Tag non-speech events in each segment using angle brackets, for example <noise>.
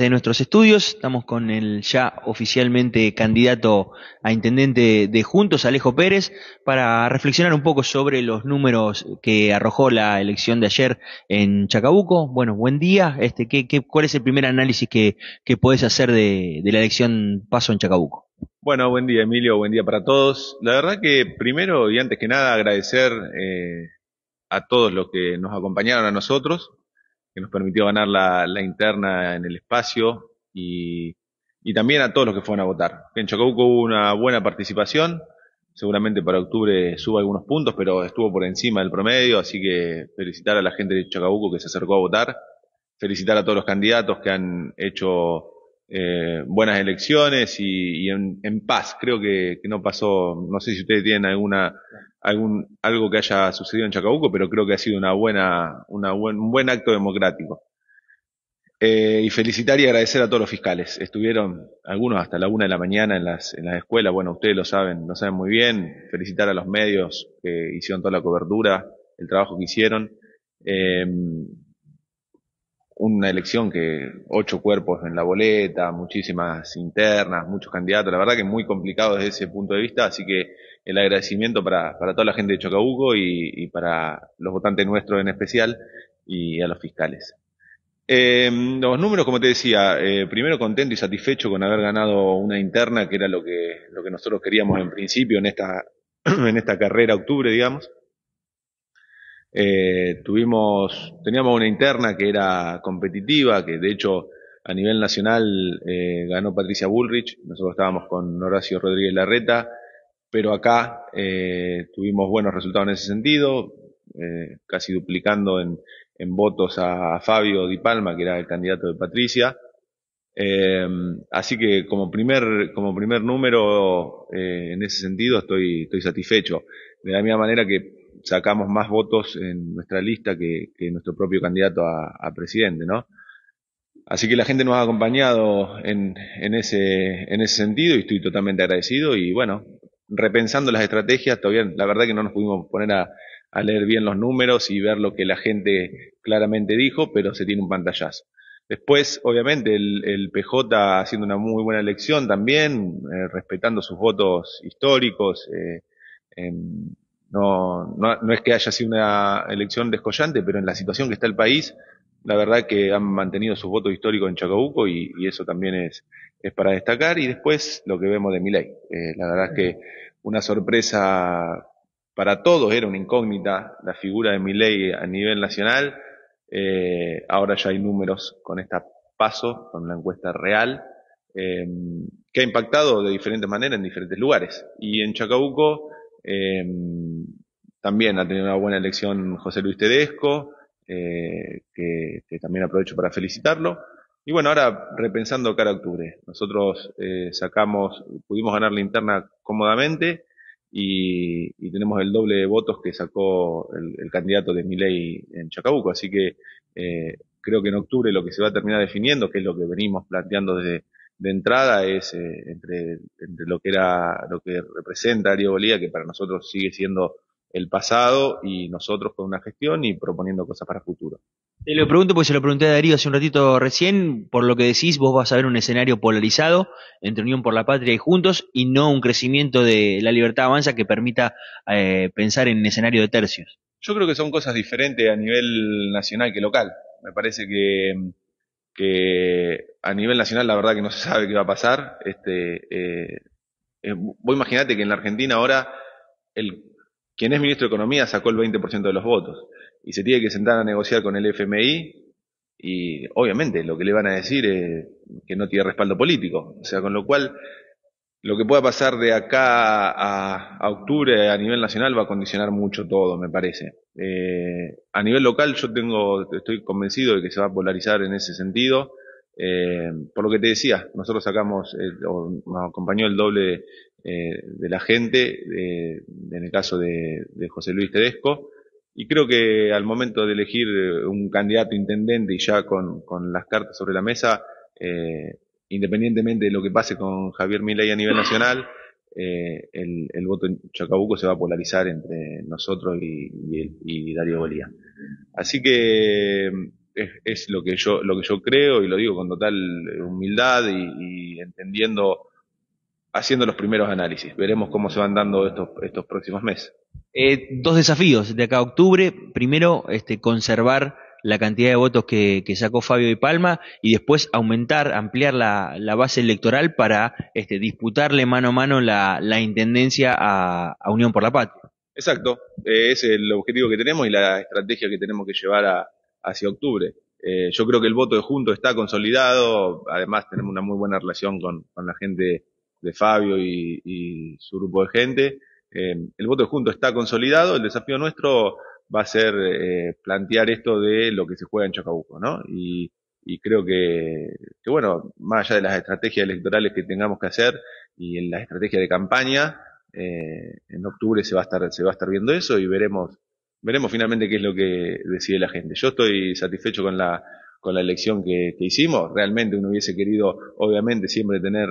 de nuestros estudios. Estamos con el ya oficialmente candidato a intendente de Juntos, Alejo Pérez, para reflexionar un poco sobre los números que arrojó la elección de ayer en Chacabuco. Bueno, buen día. Este, ¿qué, qué cuál es el primer análisis que, que podés hacer de, la elección paso en Chacabuco? Bueno, buen día Emilio, buen día para todos. La verdad que primero y antes que nada agradecer eh, a todos los que nos acompañaron a nosotros, que nos permitió ganar la, interna en el espacio y, también a todos los que fueron a votar. En Chacabuco hubo una buena participación, seguramente para octubre suba algunos puntos, pero estuvo por encima del promedio, así que felicitar a la gente de Chacabuco que se acercó a votar, felicitar a todos los candidatos que han hecho eh, buenas elecciones y, en, paz. Creo que no pasó, no sé si ustedes tienen alguna algún, algo que haya sucedido en Chacabuco, pero creo que ha sido una buena, buen, un buen acto democrático. Eh, y felicitar y agradecer a todos los fiscales. Estuvieron algunos hasta la una de la mañana en las, en las escuelas, bueno, ustedes lo saben, lo saben muy bien. Felicitar a los medios que hicieron toda la cobertura, el trabajo que hicieron. Eh, una elección que ocho cuerpos en la boleta, muchísimas internas, muchos candidatos, la verdad que es muy complicado desde ese punto de vista, así que el agradecimiento para, toda la gente de Chocabuco y, para los votantes nuestros en especial y a los fiscales. Eh, los números, como te decía, eh, primero contento y satisfecho con haber ganado una interna, que era lo que, lo que nosotros queríamos en principio en esta, <clears throat> en esta carrera octubre, digamos. Eh, tuvimos, teníamos una interna que era competitiva, que de hecho a nivel nacional eh, ganó Patricia Bullrich, nosotros estábamos con Horacio Rodríguez Larreta, pero acá eh, tuvimos buenos resultados en ese sentido, eh, casi duplicando en, en votos a, Fabio Di Palma, que era el candidato de Patricia. Eh, así que como primer, como primer número eh, en ese sentido estoy, estoy satisfecho. De la misma manera que sacamos más votos en nuestra lista que, nuestro propio candidato a, presidente, ¿no? Así que la gente nos ha acompañado en, ese, en ese sentido y estoy totalmente agradecido y bueno, repensando las estrategias, todavía la verdad que no nos pudimos poner a, leer bien los números y ver lo que la gente claramente dijo, pero se tiene un pantallazo. Después, obviamente, el, PJ haciendo una muy buena elección también, eh, respetando sus votos históricos, eh, no, no, es que haya sido una elección descollante, pero en la situación que está el país, la verdad que han mantenido su voto histórico en Chacabuco y, eso también es, para destacar. Y después lo que vemos de Miley. Eh, la verdad que una sorpresa para todos, era una incógnita la figura de Miley a nivel nacional. Eh, ahora ya hay números con esta paso, con la encuesta real, eh, que ha impactado de diferentes maneras en diferentes lugares. Y en Chacabuco, Em, también ha tenido una buena elección José Luis Tedesco, eh, que, también aprovecho para felicitarlo. Y bueno, ahora repensando cara a octubre. Nosotros eh, sacamos, pudimos ganar la interna cómodamente y, tenemos el doble de votos que sacó el, candidato de Miley en Chacabuco. Así que eh, creo que en octubre lo que se va a terminar definiendo, que es lo que venimos planteando desde, de entrada es eh, entre, lo que era lo que representa Darío Bolívar, que para nosotros sigue siendo el pasado, y nosotros con una gestión y proponiendo cosas para el futuro. Te lo pregunto porque se lo pregunté a Darío hace un ratito recién, por lo que decís, vos vas a ver un escenario polarizado entre Unión por la Patria y Juntos, y no un crecimiento de la libertad avanza que permita eh, pensar en un escenario de tercios. Yo creo que son cosas diferentes a nivel nacional que local. Me parece que mm, que a nivel nacional la verdad que no se sabe qué va a pasar. Este, eh, eh vos imaginate que en la Argentina ahora el, quien es ministro de Economía sacó el 20% de los votos y se tiene que sentar a negociar con el FMI y obviamente lo que le van a decir es que no tiene respaldo político. O sea, con lo cual lo que pueda pasar de acá a, octubre a nivel nacional va a condicionar mucho todo, me parece. Eh, a nivel local yo tengo, estoy convencido de que se va a polarizar en ese sentido. Eh, por lo que te decía, nosotros sacamos, eh, nos acompañó el doble de la gente, en el caso de, José Luis Tedesco, y creo que al momento de elegir un candidato intendente y ya con, las cartas sobre la mesa, eh, independientemente de lo que pase con Javier Milei a nivel nacional, eh, el, voto en Chacabuco se va a polarizar entre nosotros y, Darío Bolía. Así que mm, es, lo que yo lo que yo creo y lo digo con total eh, humildad y, entendiendo haciendo los primeros análisis veremos cómo se van dando estos estos próximos meses eh, dos desafíos de acá a octubre primero este conservar la cantidad de votos que, sacó Fabio y Palma y después aumentar, ampliar la, base electoral para este, disputarle mano a mano la, intendencia a, Unión por la Patria. Exacto, eh, es el objetivo que tenemos y la estrategia que tenemos que llevar a, hacia octubre. Eh, yo creo que el voto de Junto está consolidado, además tenemos una muy buena relación con, la gente de Fabio y, su grupo de gente. Eh, el voto de Junto está consolidado, el desafío nuestro va a ser eh, plantear esto de lo que se juega en Chacabuco, ¿no? Y, creo que, bueno, más allá de las estrategias electorales que tengamos que hacer y en la estrategia de campaña, eh, en octubre se va a estar, se va a estar viendo eso y veremos, veremos finalmente qué es lo que decide la gente. Yo estoy satisfecho con la, con la elección que, hicimos. Realmente uno hubiese querido, obviamente, siempre tener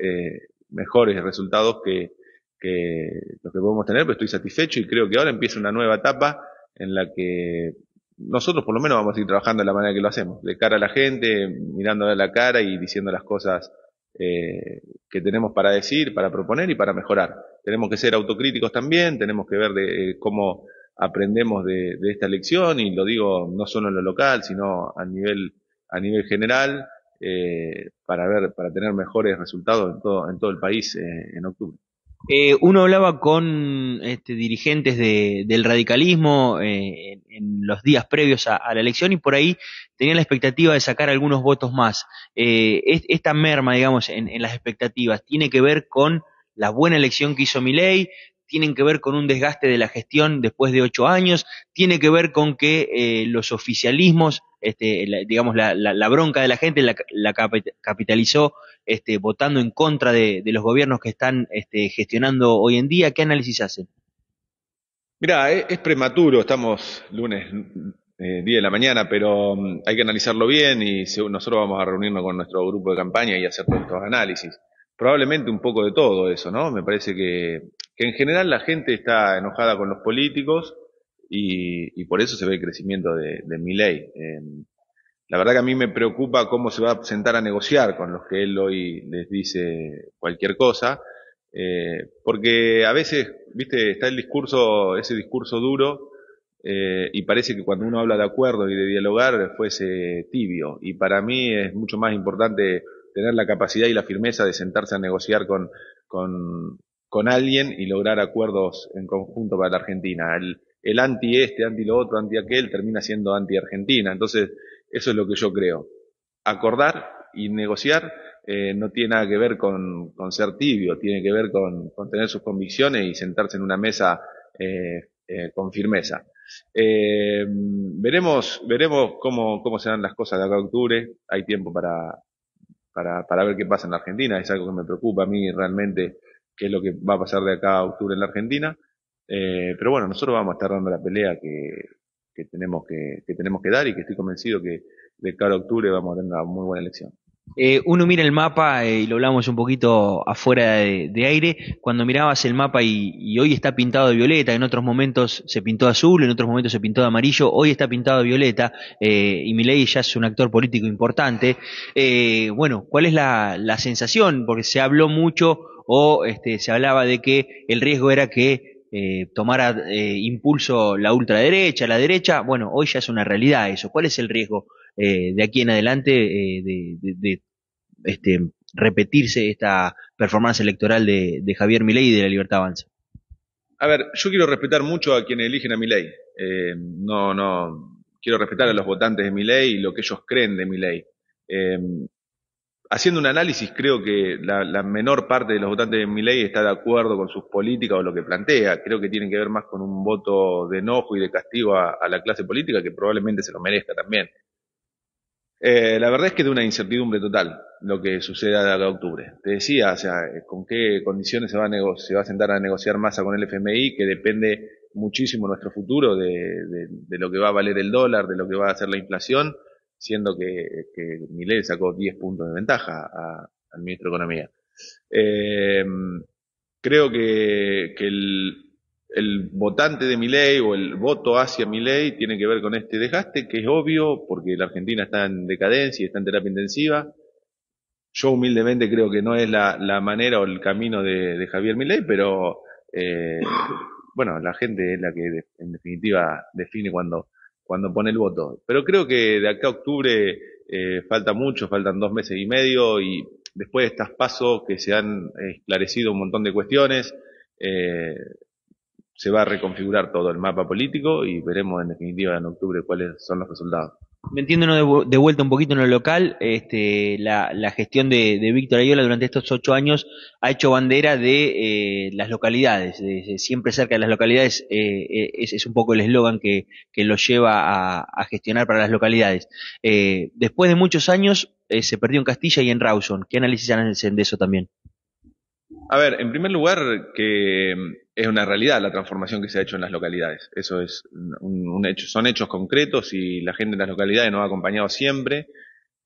eh, mejores resultados que, que los que podemos tener, pero estoy satisfecho y creo que ahora empieza una nueva etapa en la que nosotros por lo menos vamos a ir trabajando de la manera que lo hacemos, de cara a la gente, mirándole a la cara y diciendo las cosas eh, que tenemos para decir, para proponer y para mejorar. Tenemos que ser autocríticos también, tenemos que ver de, eh, cómo aprendemos de, esta lección y lo digo no solo en lo local, sino a nivel, a nivel general, eh, para ver, para tener mejores resultados en todo, en todo el país en octubre. Eh, uno hablaba con este, dirigentes del radicalismo eh, en, los días previos a, la elección y por ahí tenían la expectativa de sacar algunos votos más. Eh, esta merma, digamos, en, las expectativas tiene que ver con la buena elección que hizo Miley tienen que ver con un desgaste de la gestión después de ocho años, tiene que ver con que eh, los oficialismos, este, digamos, la, bronca de la gente la, capitalizó este, votando en contra de, los gobiernos que están este, gestionando hoy en día. ¿Qué análisis hacen? Mira, eh, es, prematuro, estamos lunes eh, día de la mañana, pero mm, hay que analizarlo bien y nosotros vamos a reunirnos con nuestro grupo de campaña y hacer todos estos análisis probablemente un poco de todo eso, ¿no? Me parece que que en general la gente está enojada con los políticos y, por eso se ve el crecimiento de, de ley. Em, la verdad que a mí me preocupa cómo se va a sentar a negociar con los que él hoy les dice cualquier cosa, eh, porque a veces, viste, está el discurso, ese discurso duro, eh, y parece que cuando uno habla de acuerdo y de dialogar fuese tibio. Y para mí es mucho más importante tener la capacidad y la firmeza de sentarse a negociar con, con alguien y lograr acuerdos en conjunto para la Argentina. El, anti este, anti lo otro, anti aquel, termina siendo anti Argentina. Entonces, eso es lo que yo creo. Acordar y negociar eh, no tiene nada que ver con, con, ser tibio, tiene que ver con, tener sus convicciones y sentarse en una mesa eh, eh, con firmeza. veremos veremos cómo, cómo serán las cosas de acá a octubre. Hay tiempo para, para, para ver qué pasa en la Argentina. Es algo que me preocupa a mí realmente qué es lo que va a pasar de acá a octubre en la Argentina. Eh, pero bueno, nosotros vamos a estar dando la pelea que, tenemos que, tenemos que dar y que estoy convencido que de cara a octubre vamos a tener una muy buena elección. Eh, uno mira el mapa eh, y lo hablamos un poquito afuera de, aire. Cuando mirabas el mapa y, hoy está pintado de violeta, en otros momentos se pintó azul, en otros momentos se pintó de amarillo, hoy está pintado de violeta y Milei ya es un actor político importante. bueno, ¿cuál es la sensación? Porque se habló mucho o este, se hablaba de que el riesgo era que eh, tomara eh, impulso la ultraderecha, la derecha. Bueno, hoy ya es una realidad eso. ¿Cuál es el riesgo eh, de aquí en adelante de, este, repetirse esta performance electoral de, Javier Milei y de la Libertad Avanza? A ver, yo quiero respetar mucho a quienes eligen a Milei. no, no, quiero respetar a los votantes de Milei y lo que ellos creen de Milei. Eh, haciendo un análisis, creo que la, menor parte de los votantes de mi ley está de acuerdo con sus políticas o lo que plantea. Creo que tiene que ver más con un voto de enojo y de castigo a, la clase política, que probablemente se lo merezca también. Eh, la verdad es que de una incertidumbre total lo que suceda de octubre. Te decía, o sea, eh, con qué condiciones se va a, sentar a negociar masa con el FMI, que depende muchísimo nuestro futuro de lo que va a valer el dólar, de lo que va a hacer la inflación siendo que, que sacó 10 puntos de ventaja al ministro de Economía. Eh, creo que, el, votante de Milei o el voto hacia Milei tiene que ver con este dejaste que es obvio porque la Argentina está en decadencia y está en terapia intensiva. Yo humildemente creo que no es la, manera o el camino de, Javier Milei, pero eh, bueno, la gente es la que en definitiva define cuando cuando pone el voto. Pero creo que de acá a octubre eh, falta mucho, faltan dos meses y medio y después de estas pasos que se han esclarecido un montón de cuestiones, eh, se va a reconfigurar todo el mapa político y veremos en definitiva en octubre cuáles son los resultados. Metiéndonos de, vuelta un poquito en lo local, este, la, gestión de, de Víctor Ayola durante estos ocho años ha hecho bandera de eh, las localidades, siempre cerca de las localidades, eh, eh, es, un poco el eslogan que, lo lleva a, gestionar para las localidades. después de muchos años se perdió en Castilla y en Rawson. ¿Qué análisis hacen de eso también? A ver, en primer lugar, que mm, es una realidad la transformación que se ha hecho en las localidades. Eso es un, hecho, son hechos concretos y la gente en las localidades nos ha acompañado siempre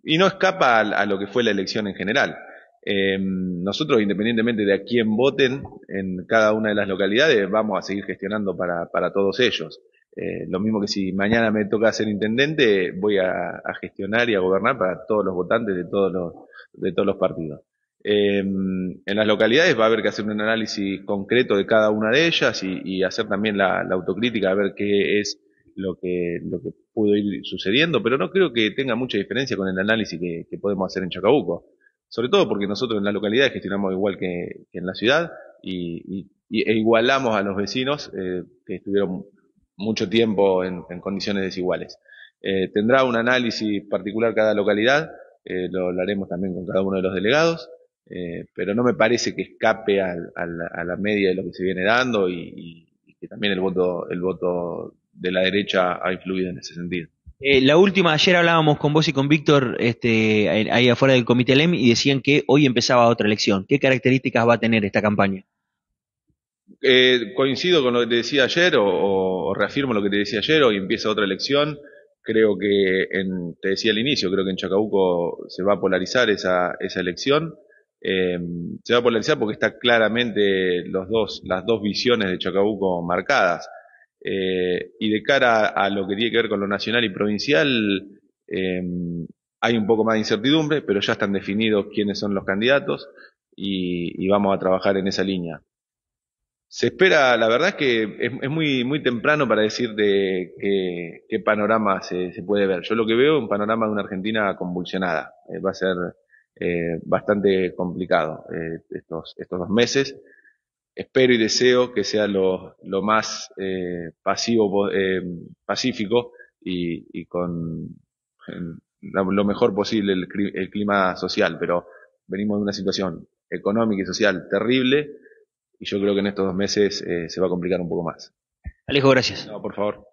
y no escapa a, lo que fue la elección en general. Em, nosotros, independientemente de a quién voten en cada una de las localidades, vamos a seguir gestionando para, para todos ellos. Eh, lo mismo que si mañana me toca ser intendente, voy a, a, gestionar y a gobernar para todos los votantes de todos los, de todos los partidos. Em, en las localidades va a haber que hacer un análisis concreto de cada una de ellas y, hacer también la, autocrítica, a ver qué es lo que, lo que pudo ir sucediendo, pero no creo que tenga mucha diferencia con el análisis que, podemos hacer en Chacabuco. Sobre todo porque nosotros en la localidad gestionamos igual que, en la ciudad y, e igualamos a los vecinos eh, que estuvieron mucho tiempo en, condiciones desiguales. Eh, tendrá un análisis particular cada localidad, eh, lo, lo, haremos también con cada uno de los delegados eh, pero no me parece que escape a, la, media de lo que se viene dando y, que también el voto, el voto de la derecha ha influido en ese sentido. Eh, la última, ayer hablábamos con vos y con Víctor este, ahí afuera del Comité LEM y decían que hoy empezaba otra elección. ¿Qué características va a tener esta campaña? Eh, coincido con lo que te decía ayer o, reafirmo lo que te decía ayer, hoy empieza otra elección. Creo que, te decía al inicio, creo que en Chacabuco se va a polarizar esa, esa elección. Eh, se va a polarizar porque está claramente los dos, las dos visiones de Chacabuco marcadas. Eh, y de cara a, lo que tiene que ver con lo nacional y provincial, eh, hay un poco más de incertidumbre, pero ya están definidos quiénes son los candidatos y, vamos a trabajar en esa línea. Se espera, la verdad es que es, muy, muy temprano para decir de qué, panorama se, se, puede ver. Yo lo que veo es un panorama de una Argentina convulsionada. va a ser eh, bastante complicado eh, estos, estos dos meses. Espero y deseo que sea lo, más eh, pasivo, eh, pacífico y, y con lo mejor posible el, el, clima social, pero venimos de una situación económica y social terrible y yo creo que en estos dos meses se va a complicar un poco más. Alejo, gracias. por favor.